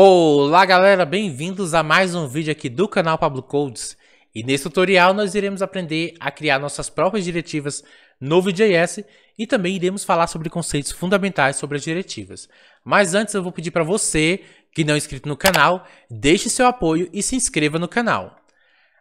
Olá galera, bem-vindos a mais um vídeo aqui do canal Pablo Codes e nesse tutorial nós iremos aprender a criar nossas próprias diretivas no Vue.js e também iremos falar sobre conceitos fundamentais sobre as diretivas. Mas antes eu vou pedir para você que não é inscrito no canal, deixe seu apoio e se inscreva no canal.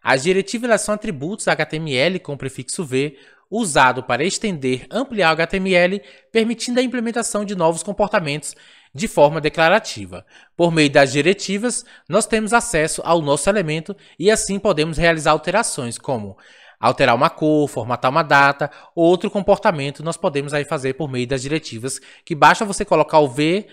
As diretivas são atributos HTML com prefixo V usado para estender, ampliar o HTML, permitindo a implementação de novos comportamentos de forma declarativa. Por meio das diretivas, nós temos acesso ao nosso elemento e assim podemos realizar alterações como alterar uma cor, formatar uma data, outro comportamento nós podemos aí fazer por meio das diretivas, que basta você colocar o V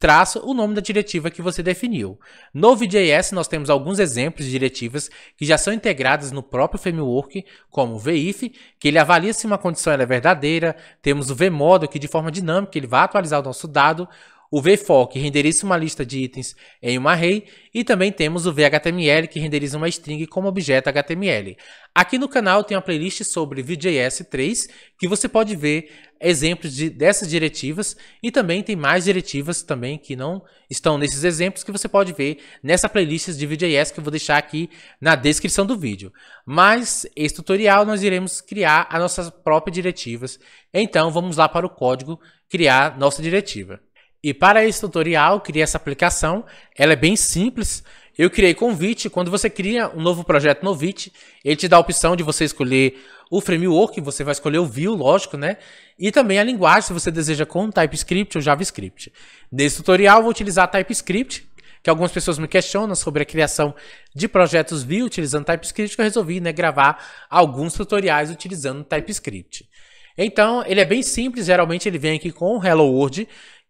Traça o nome da diretiva que você definiu. No Vue.js, nós temos alguns exemplos de diretivas que já são integradas no próprio framework, como o VIF, que ele avalia se uma condição é verdadeira, temos o VModel, que de forma dinâmica ele vai atualizar o nosso dado, o VFOL, que renderiza uma lista de itens em um array, e também temos o VHTML, que renderiza uma string como objeto HTML. Aqui no canal tem uma playlist sobre Vue.js 3, que você pode ver exemplos de, dessas diretivas, e também tem mais diretivas também que não estão nesses exemplos, que você pode ver nessa playlist de Vue.js que eu vou deixar aqui na descrição do vídeo. Mas, esse tutorial, nós iremos criar as nossas próprias diretivas. Então, vamos lá para o código criar nossa diretiva. E para esse tutorial, eu criei essa aplicação, ela é bem simples. Eu criei convite, quando você cria um novo projeto no Vite, ele te dá a opção de você escolher o framework, você vai escolher o Vue, lógico, né? E também a linguagem, se você deseja com TypeScript ou JavaScript. Nesse tutorial, eu vou utilizar TypeScript, que algumas pessoas me questionam sobre a criação de projetos Vue utilizando TypeScript, que eu resolvi né, gravar alguns tutoriais utilizando TypeScript. Então, ele é bem simples, geralmente ele vem aqui com Hello World,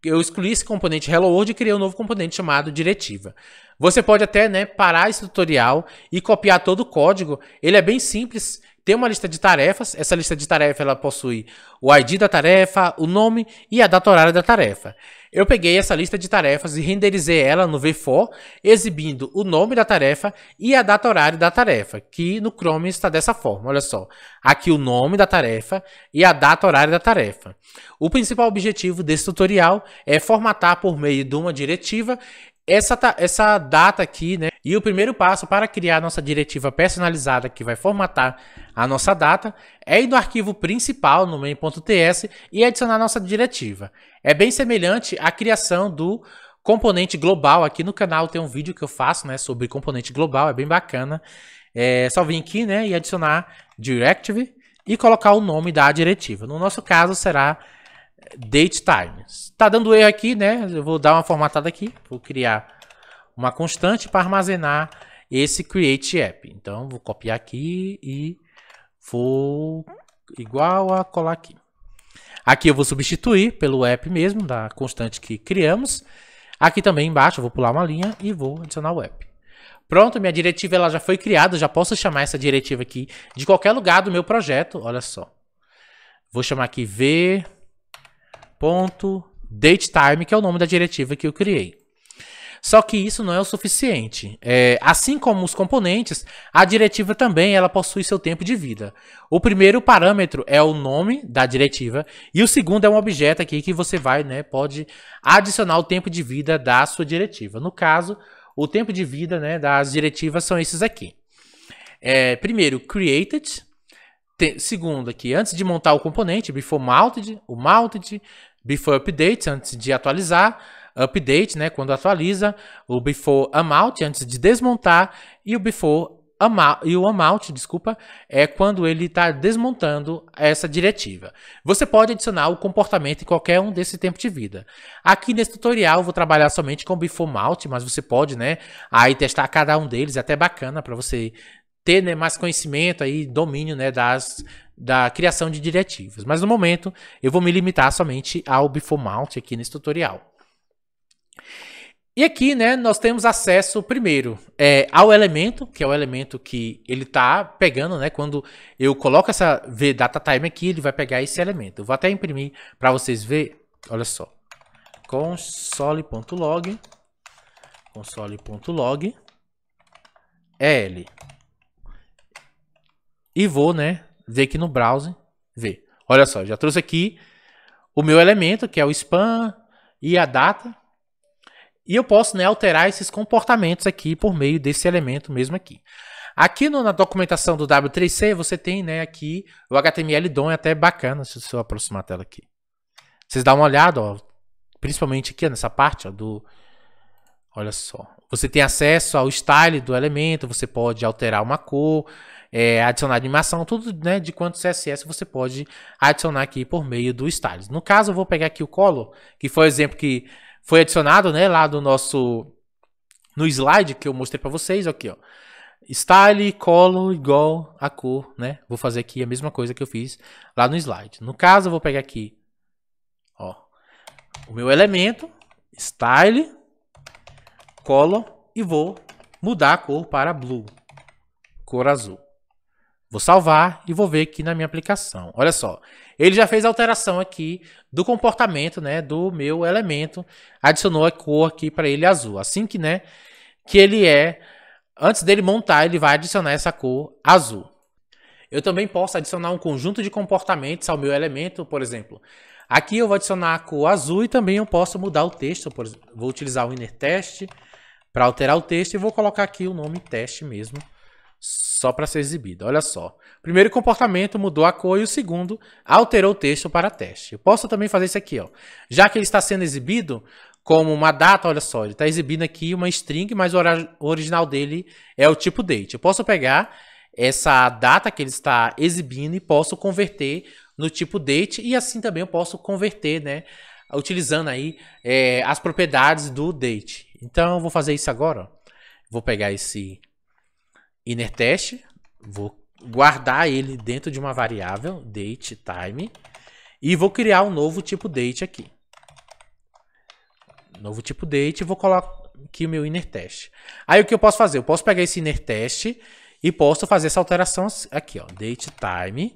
eu excluí esse componente Hello World e criei um novo componente chamado diretiva. Você pode até né, parar esse tutorial e copiar todo o código. Ele é bem simples. Tem uma lista de tarefas. Essa lista de tarefas ela possui o ID da tarefa, o nome e a data horária da tarefa. Eu peguei essa lista de tarefas e renderizei ela no V4, exibindo o nome da tarefa e a data horária da tarefa, que no Chrome está dessa forma, olha só. Aqui o nome da tarefa e a data horária da tarefa. O principal objetivo desse tutorial é formatar por meio de uma diretiva essa, essa data aqui, né? E o primeiro passo para criar a nossa diretiva personalizada que vai formatar a nossa data é ir no arquivo principal, no main.ts, e adicionar nossa diretiva. É bem semelhante à criação do componente global. Aqui no canal tem um vídeo que eu faço né, sobre componente global, é bem bacana. É só vir aqui né, e adicionar directive e colocar o nome da diretiva. No nosso caso será date time. Tá dando erro aqui, né? Eu vou dar uma formatada aqui. Vou criar uma constante para armazenar esse create app. Então, vou copiar aqui e vou igual a colar aqui. Aqui eu vou substituir pelo app mesmo, da constante que criamos. Aqui também embaixo, vou pular uma linha e vou adicionar o app. Pronto, minha diretiva ela já foi criada, já posso chamar essa diretiva aqui de qualquer lugar do meu projeto, olha só. Vou chamar aqui v ponto datetime, que é o nome da diretiva que eu criei. Só que isso não é o suficiente. É, assim como os componentes, a diretiva também ela possui seu tempo de vida. O primeiro parâmetro é o nome da diretiva e o segundo é um objeto aqui que você vai, né, pode adicionar o tempo de vida da sua diretiva. No caso, o tempo de vida né, das diretivas são esses aqui. É, primeiro, created. segundo aqui, antes de montar o componente, before mounted, o mounted. Before update antes de atualizar. Update, né, quando atualiza. O before amount, antes de desmontar. E o before amount, e o amount, desculpa, é quando ele está desmontando essa diretiva. Você pode adicionar o comportamento em qualquer um desse tempo de vida. Aqui nesse tutorial eu vou trabalhar somente com before mount, mas você pode, né, aí testar cada um deles, é até bacana para você ter né, mais conhecimento e domínio né, das, da criação de diretivas. Mas no momento, eu vou me limitar somente ao Before Mount aqui nesse tutorial. E aqui, né, nós temos acesso primeiro é, ao elemento, que é o elemento que ele está pegando, né? Quando eu coloco essa v data time aqui, ele vai pegar esse elemento. Eu vou até imprimir para vocês ver. Olha só, console.log, console.log, l e vou, né, ver aqui no browser, ver. Olha só, já trouxe aqui o meu elemento, que é o spam e a data. E eu posso, né, alterar esses comportamentos aqui por meio desse elemento mesmo aqui. Aqui no, na documentação do W3C, você tem, né, aqui o HTML DOM é até bacana, se eu aproximar a tela aqui. Vocês dão uma olhada, ó, principalmente aqui nessa parte ó, do Olha só. Você tem acesso ao style do elemento, você pode alterar uma cor, é, adicionar animação, tudo né, de quanto CSS você pode adicionar aqui por meio do styles. No caso, eu vou pegar aqui o color, que foi o exemplo que foi adicionado né, lá do nosso no slide que eu mostrei para vocês, aqui, ó. Style, color igual a cor, né? Vou fazer aqui a mesma coisa que eu fiz lá no slide. No caso, eu vou pegar aqui, ó, o meu elemento, style, color e vou mudar a cor para blue, cor azul. Vou salvar e vou ver aqui na minha aplicação. Olha só, ele já fez a alteração aqui do comportamento, né, do meu elemento. Adicionou a cor aqui para ele azul. Assim que, né, que ele é, antes dele montar, ele vai adicionar essa cor azul. Eu também posso adicionar um conjunto de comportamentos ao meu elemento, por exemplo. Aqui eu vou adicionar a cor azul e também eu posso mudar o texto. Por, vou utilizar o inner test para alterar o texto e vou colocar aqui o nome teste mesmo só para ser exibida. Olha só. Primeiro comportamento mudou a cor e o segundo alterou o texto para teste. Eu posso também fazer isso aqui, ó. Já que ele está sendo exibido como uma data, olha só, ele está exibindo aqui uma string, mas o original dele é o tipo date. Eu posso pegar essa data que ele está exibindo e posso converter no tipo date e assim também eu posso converter, né, utilizando aí é, as propriedades do date. Então eu vou fazer isso agora. Vou pegar esse inner test, vou guardar ele dentro de uma variável date time e vou criar um novo tipo date aqui. Novo tipo date, vou colocar aqui o meu inner test. Aí o que eu posso fazer? Eu posso pegar esse inner test e posso fazer essa alteração aqui, ó, date time.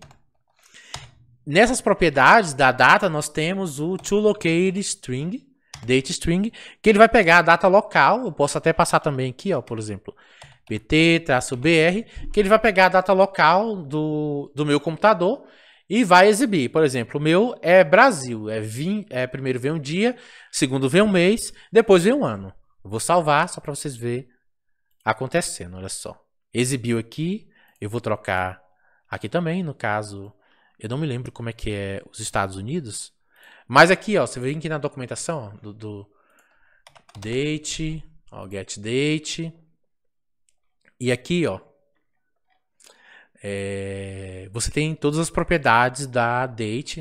Nessas propriedades da data nós temos o toLocateString, DateString, que ele vai pegar a data local. Eu posso até passar também aqui, ó, por exemplo, pt-br, que ele vai pegar a data local do, do meu computador e vai exibir. Por exemplo, o meu é Brasil, é, vim, é primeiro vem um dia, segundo vem um mês, depois vem um ano. Eu vou salvar só para vocês verem acontecendo, olha só. Exibiu aqui, eu vou trocar aqui também, no caso, eu não me lembro como é que é os Estados Unidos, mas aqui, ó, você vem aqui na documentação ó, do, do date, ó, get date, e aqui, ó, é, você tem todas as propriedades da date.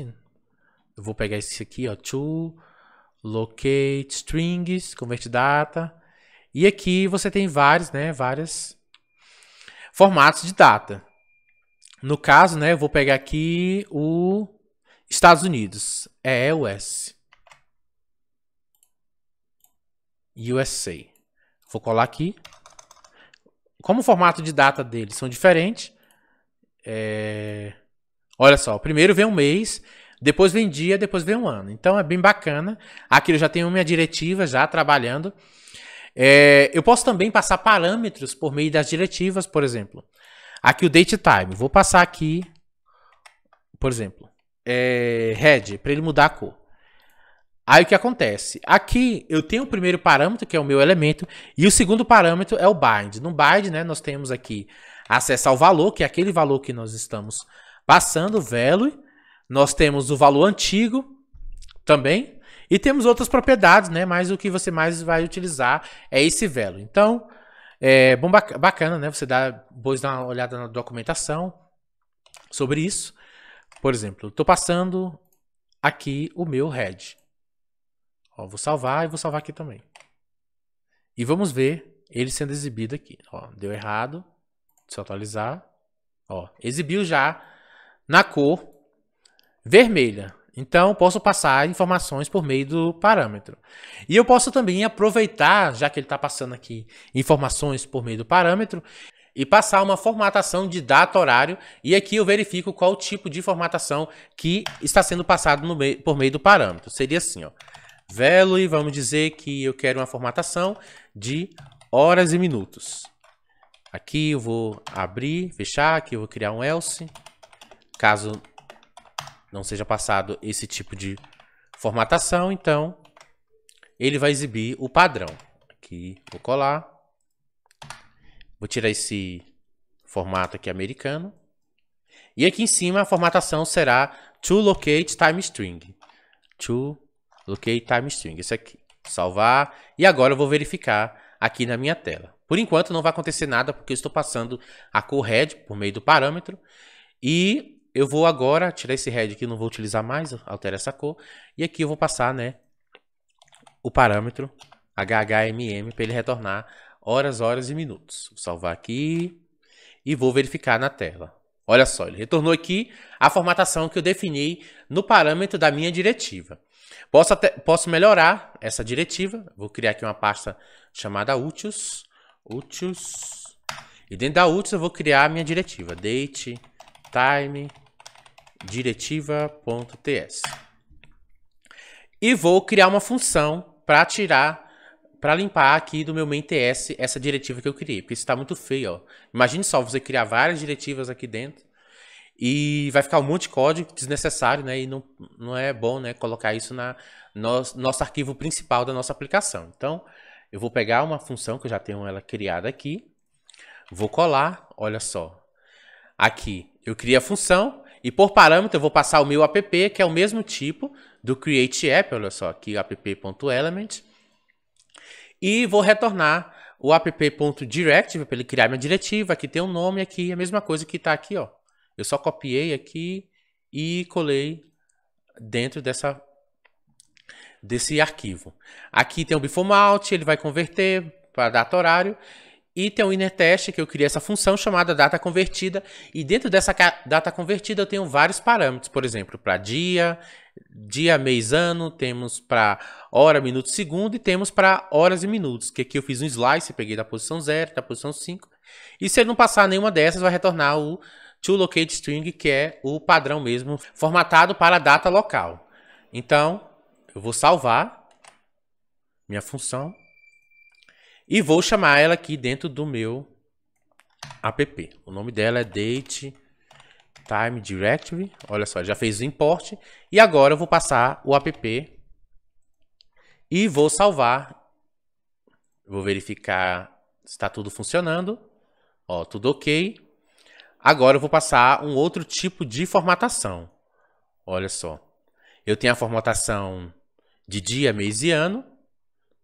Eu vou pegar esse aqui, ó, to, locate, strings, convert data. E aqui você tem vários, né, várias formatos de data. No caso, né, eu vou pegar aqui o Estados Unidos, é US. USA. Vou colar aqui, como o formato de data deles são diferentes, é... olha só, primeiro vem um mês, depois vem dia, depois vem um ano. Então é bem bacana. Aqui eu já tenho minha diretiva já trabalhando. É... eu posso também passar parâmetros por meio das diretivas, por exemplo. Aqui o date time, vou passar aqui, por exemplo, é, red, para ele mudar a cor. Aí o que acontece? Aqui eu tenho o primeiro parâmetro, que é o meu elemento, e o segundo parâmetro é o bind. No bind, né, nós temos aqui acesso ao valor, que é aquele valor que nós estamos passando, value. Nós temos o valor antigo também. E temos outras propriedades, né? Mas o que você mais vai utilizar é esse value. Então, é bom, bacana, né? Você dá, depois dá uma olhada na documentação sobre isso. Por exemplo, estou passando aqui o meu head. Ó, vou salvar e vou salvar aqui também. E vamos ver ele sendo exibido aqui. Ó, deu errado. Deixa eu atualizar. Ó, exibiu já na cor vermelha. Então, posso passar informações por meio do parâmetro. E eu posso também aproveitar, já que ele está passando aqui informações por meio do parâmetro, e passar uma formatação de data horário. E aqui eu verifico qual tipo de formatação que está sendo passado meio, por meio do parâmetro. Seria assim, ó e vamos dizer que eu quero uma formatação de horas e minutos. Aqui eu vou abrir, fechar, aqui eu vou criar um else, caso não seja passado esse tipo de formatação, então ele vai exibir o padrão. Aqui vou colar, vou tirar esse formato aqui americano, e aqui em cima a formatação será to locate time string, to Coloquei time string, esse aqui. Salvar. E agora eu vou verificar aqui na minha tela. Por enquanto não vai acontecer nada porque eu estou passando a cor red por meio do parâmetro. E eu vou agora tirar esse red que não vou utilizar mais, altera essa cor. E aqui eu vou passar né, o parâmetro HHMM para ele retornar horas, horas e minutos. Vou salvar aqui e vou verificar na tela. Olha só, ele retornou aqui a formatação que eu defini no parâmetro da minha diretiva. Posso, até, posso melhorar essa diretiva. Vou criar aqui uma pasta chamada úteis. Úteis. E dentro da úteis eu vou criar a minha diretiva. Date, time, diretiva.ts. E vou criar uma função para tirar, para limpar aqui do meu main.ts essa diretiva que eu criei. Porque isso está muito feio. Ó. Imagine só você criar várias diretivas aqui dentro e vai ficar um monte de código desnecessário, né? E não, não é bom, né? Colocar isso na nosso, nosso arquivo principal da nossa aplicação. Então, eu vou pegar uma função que eu já tenho ela criada aqui, vou colar, olha só. Aqui eu criei a função e por parâmetro eu vou passar o meu app, que é o mesmo tipo do create app, olha só, aqui app.element. E vou retornar o app.direct para ele criar minha diretiva, aqui tem um nome aqui, a mesma coisa que está aqui, ó. Eu só copiei aqui e colei dentro dessa desse arquivo. Aqui tem o before mount, ele vai converter para data horário e tem o inner test que eu criei essa função chamada data convertida e dentro dessa data convertida eu tenho vários parâmetros, por exemplo, para dia, dia, mês, ano, temos para hora, minuto, segundo e temos para horas e minutos, que aqui eu fiz um slice, peguei da posição 0, da posição 5. E se ele não passar nenhuma dessas, vai retornar o to locate string, que é o padrão mesmo, formatado para a data local. Então, eu vou salvar minha função e vou chamar ela aqui dentro do meu app. O nome dela é date time directory. Olha só, já fez o import e agora eu vou passar o app e vou salvar. Vou verificar se está tudo funcionando. Ó, tudo ok. Agora eu vou passar um outro tipo de formatação. Olha só. Eu tenho a formatação de dia, mês e ano.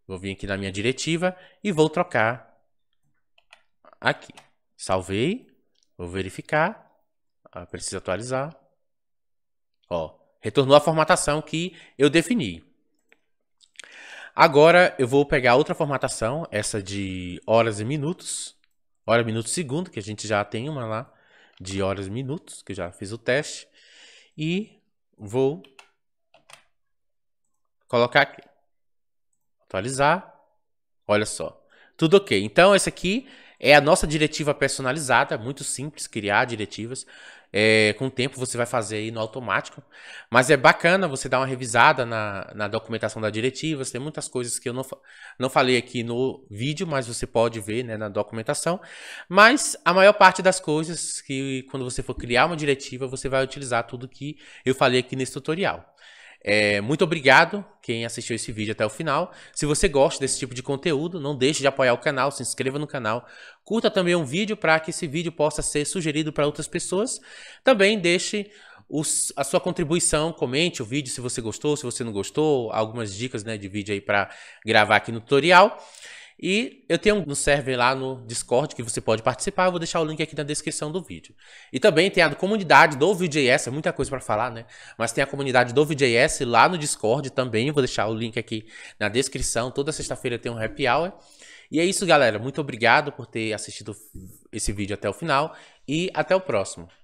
Vou vir aqui na minha diretiva e vou trocar aqui. Salvei. Vou verificar. Ah, preciso atualizar. Ó, retornou a formatação que eu defini. Agora eu vou pegar outra formatação, essa de horas e minutos, hora, minuto, segundo, que a gente já tem uma lá de horas e minutos, que eu já fiz o teste. E vou colocar aqui. Atualizar. Olha só. Tudo ok. Então, esse aqui é a nossa diretiva personalizada, muito simples criar diretivas. É, com o tempo você vai fazer aí no automático. Mas é bacana você dar uma revisada na, na documentação da diretiva. Tem muitas coisas que eu não, não falei aqui no vídeo, mas você pode ver né, na documentação. Mas a maior parte das coisas que quando você for criar uma diretiva, você vai utilizar tudo que eu falei aqui nesse tutorial. É, muito obrigado quem assistiu esse vídeo até o final. Se você gosta desse tipo de conteúdo, não deixe de apoiar o canal, se inscreva no canal, curta também um vídeo para que esse vídeo possa ser sugerido para outras pessoas. Também deixe os, a sua contribuição, comente o vídeo se você gostou, se você não gostou, algumas dicas né, de vídeo aí para gravar aqui no tutorial. E eu tenho um server lá no Discord que você pode participar, eu vou deixar o link aqui na descrição do vídeo. E também tem a comunidade do VJS, é muita coisa para falar, né? Mas tem a comunidade do VJS lá no Discord também, vou deixar o link aqui na descrição. Toda sexta-feira tem um happy hour. E é isso, galera. Muito obrigado por ter assistido esse vídeo até o final e até o próximo.